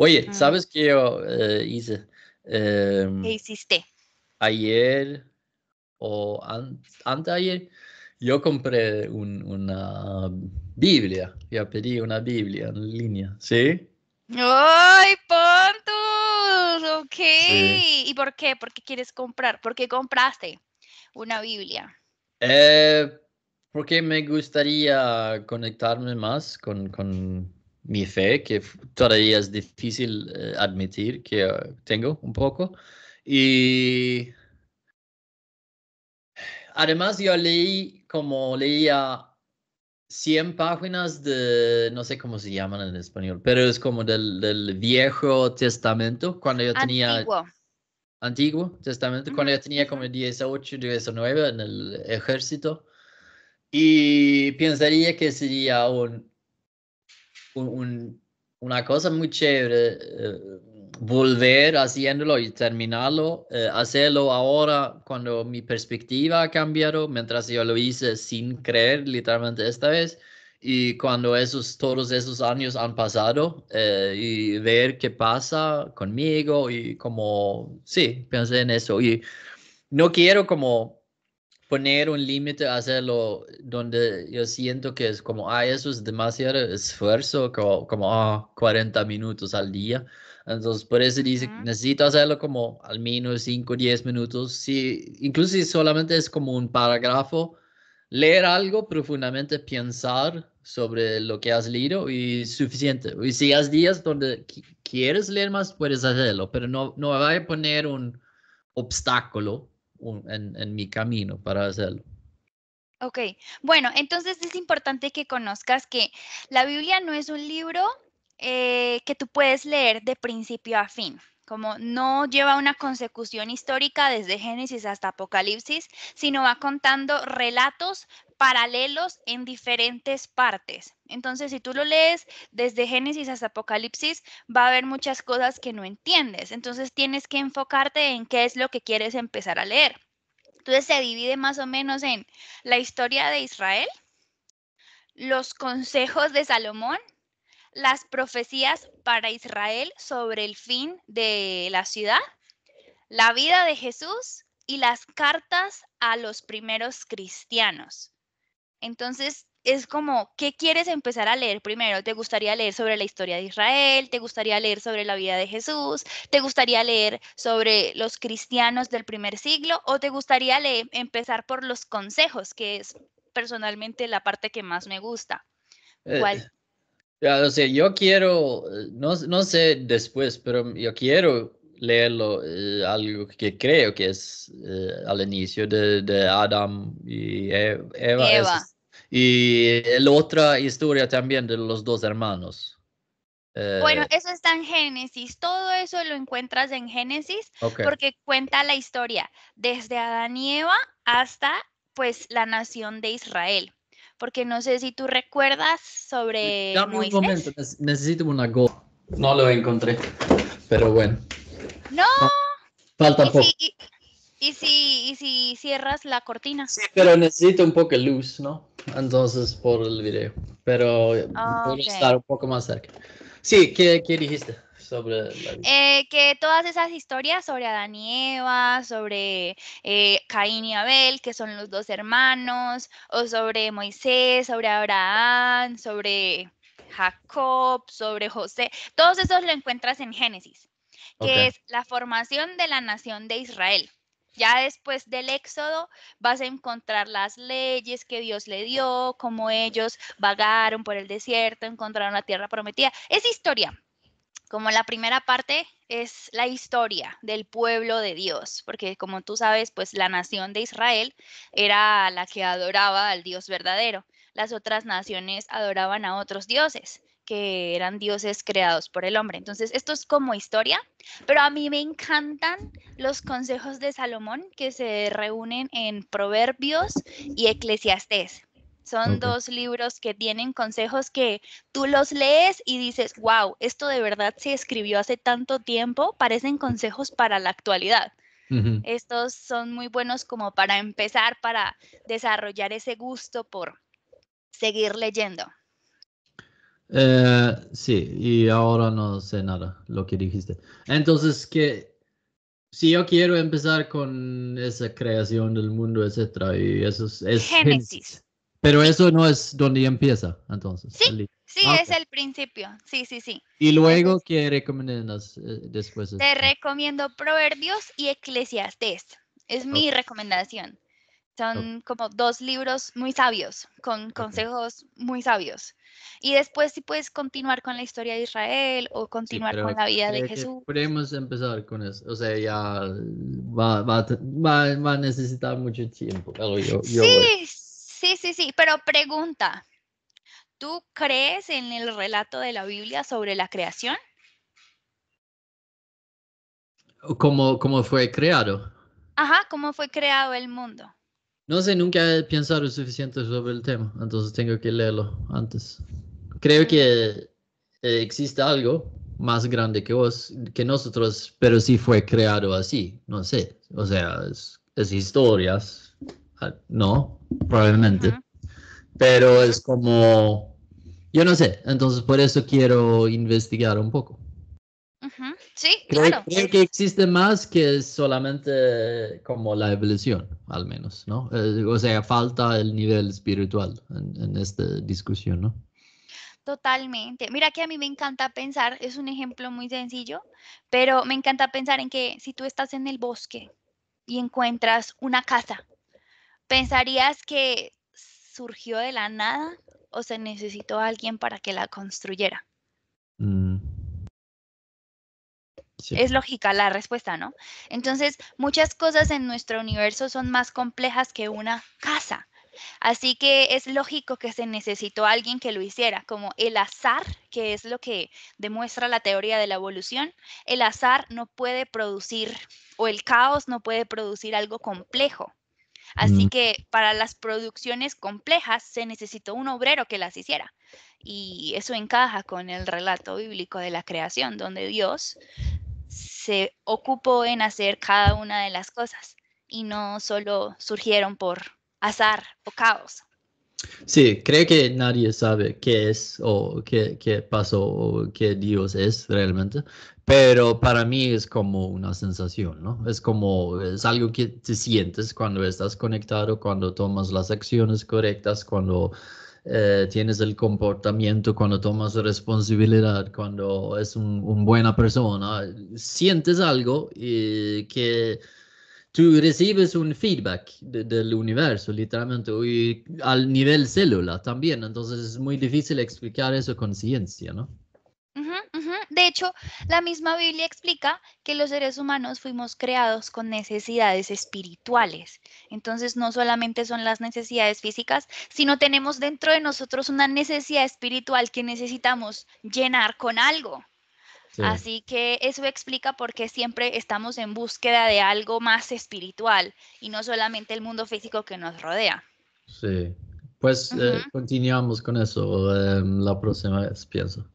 Oye, ¿sabes qué yo oh, eh, hice? Em, ¿Qué hiciste? Ayer o an ayer, yo compré una Biblia. Ya pedí una Biblia en línea, ¿sí? ¡Ay, puntos. Ok. ¿Y por qué? ¿Por qué quieres comprar? ¿Por qué compraste una Biblia? Eh, porque me gustaría conectarme más con mi fe, que todavía es difícil eh, admitir que eh, tengo un poco. Y además yo leí como leía 100 páginas de, no sé cómo se llaman en español, pero es como del, Viejo Testamento, cuando yo tenía... Antiguo. Testamento, cuando yo tenía como 18, 19 en el ejército. Y pensaría que sería un una cosa muy chévere eh, volver haciéndolo y terminarlo, eh, hacerlo ahora cuando mi perspectiva ha cambiado, mientras yo lo hice sin creer literalmente esta vez, y cuando esos, todos esos años han pasado, eh, y ver qué pasa conmigo y como, sí, pensé en eso. Y no quiero como poner un límite, hacerlo donde yo siento que es como, ah, eso es demasiado esfuerzo, como, como ah, 40 minutos al día. Entonces, por eso dice, necesito hacerlo como al menos 5 10 minutos. Si, incluso si solamente es como un parágrafo, leer algo profundamente, pensar sobre lo que has leído y suficiente. Y si has días donde quieres leer más, puedes hacerlo, pero no, no va a poner un obstáculo en, mi camino para hacerlo. Ok, bueno, entonces es importante que conozcas que la Biblia no es un libro eh, que tú puedes leer de principio a fin, como no lleva una consecución histórica desde Génesis hasta Apocalipsis, sino va contando relatos paralelos en diferentes partes. Entonces, si tú lo lees desde Génesis hasta Apocalipsis, va a haber muchas cosas que no entiendes. Entonces, tienes que enfocarte en qué es lo que quieres empezar a leer. Entonces, se divide más o menos en la historia de Israel, los consejos de Salomón, las profecías para Israel sobre el fin de la ciudad, la vida de Jesús y las cartas a los primeros cristianos. Entonces, es como, ¿qué quieres empezar a leer primero? ¿Te gustaría leer sobre la historia de Israel? ¿Te gustaría leer sobre la vida de Jesús? ¿Te gustaría leer sobre los cristianos del primer siglo? ¿O te gustaría leer, empezar por los consejos, que es personalmente la parte que más me gusta? Eh, ¿Cuál? o sea, yo quiero, eh, no, no sé después, pero yo quiero Lelo eh, algo que creo que es eh, al inicio de, de, Adam y Eva. y la otra historia también de los dos hermanos. Eh. bueno, eso está en Génesis. Todo eso lo encuentras en Génesis porque cuenta la historia desde Adán y Eva hasta pues la nación de Israel. Porque no sé si tú recuerdas sobre momento, necesito una go. No lo encontré, pero bueno. No. falta ah, poco. y, si, cierras la cortina. pero necesito un poco de luz, ¿no? Entonces, por el video. Pero estar un poco más cerca. Sí, ¿qué, dijiste? Sobre eh, que todas esas historias sobre Adán y Eva, sobre eh, Caín y Abel, que son los dos hermanos, o sobre Moisés, sobre Abraham, sobre Jacob, sobre José, todos esos lo encuentras en Génesis que es la formación de la nación de Israel. Ya después del Éxodo vas a encontrar las leyes que Dios le dio, cómo ellos vagaron por el desierto, encontraron la tierra prometida. Es historia. Como la primera parte es la historia del pueblo de Dios, porque como tú sabes, pues la nación de Israel era la que adoraba al Dios verdadero. Las otras naciones adoraban a otros dioses que eran dioses creados por el hombre. Entonces, esto es como historia, pero a mí me encantan los consejos de Salomón que se reúnen en Proverbios y Eclesiastés. Son dos libros que tienen consejos que tú los lees y dices, wow, esto de verdad se escribió hace tanto tiempo, parecen consejos para la actualidad. Estos son muy buenos como para empezar, para desarrollar ese gusto por seguir leyendo. Eh, sí, y ahora no sé nada lo que dijiste. Entonces, que si yo quiero empezar con esa creación del mundo, etcétera, eso es, Génesis. Pero eso no es donde empieza, entonces. Sí, sí, ah, es el principio. Sí, sí, sí. ¿Y luego qué recomiendas eh, después? Te recomiendo Proverbios y eclesiastes, Es mi recomendación. Son como dos libros muy sabios, con consejos muy sabios. Y después si puedes continuar con la historia de Israel o continuar con la vida de Jesús. Podemos empezar con eso. O sea, ya va, va, va, va a necesitar mucho tiempo. sí, sí, sí, sí. Pero pregunta, ¿tú crees en el relato de la Biblia sobre la creación? ¿Cómo, cómo fue creado? Ajá, ¿cómo fue creado el mundo? No sé, nunca he pensado lo suficiente sobre el tema, entonces tengo que leerlo antes. Creo que eh, existe algo más grande que vos, que nosotros, pero sí fue creado así, no sé. O sea, es, historias, ah, ¿no? Probablemente. Pero es como, yo no sé, entonces por eso quiero investigar un poco. Sí, creo, claro. Creo que existe más que solamente como la evolución, al menos, ¿no? Eh, o sea, falta el nivel espiritual en, en esta discusión, ¿no? Totalmente. Mira que a mí me encanta pensar, es un ejemplo muy sencillo, pero me encanta pensar en que si tú estás en el bosque y encuentras una casa, ¿pensarías que surgió de la nada o se necesitó alguien para que la construyera? Es lógica la respuesta, ¿no? Entonces, muchas cosas en nuestro universo son más complejas que una casa. Así que es lógico que se necesitó alguien que lo hiciera, como el azar, que es lo que demuestra la teoría de la evolución, el azar no puede producir o el caos no puede producir algo complejo. Así mm. que para las producciones complejas se necesitó un obrero que las hiciera. Y eso encaja con el relato bíblico de la creación, donde Dios se ocupó en hacer cada una de las cosas y no solo surgieron por azar o caos. Sí, creo que nadie sabe qué es o qué, qué, pasó o qué Dios es realmente, pero para mí es como una sensación, ¿no? Es como, es algo que te sientes cuando estás conectado, cuando tomas las acciones correctas, cuando eh, tienes el comportamiento, cuando tomas responsabilidad, cuando es una un buena persona, sientes algo y eh, que tú recibes un feedback del universo, literalmente, y al nivel célula también. Entonces es muy difícil explicar eso con ciencia, ¿no? De hecho, la misma Biblia explica que los seres humanos fuimos creados con necesidades espirituales. Entonces, no solamente son las necesidades físicas, sino tenemos dentro de nosotros una necesidad espiritual que necesitamos llenar con algo. Así que eso explica por qué siempre estamos en búsqueda de algo más espiritual y no solamente el mundo físico que nos rodea. Sí, pues eh, continuamos con eso em, la próxima vez, pienso.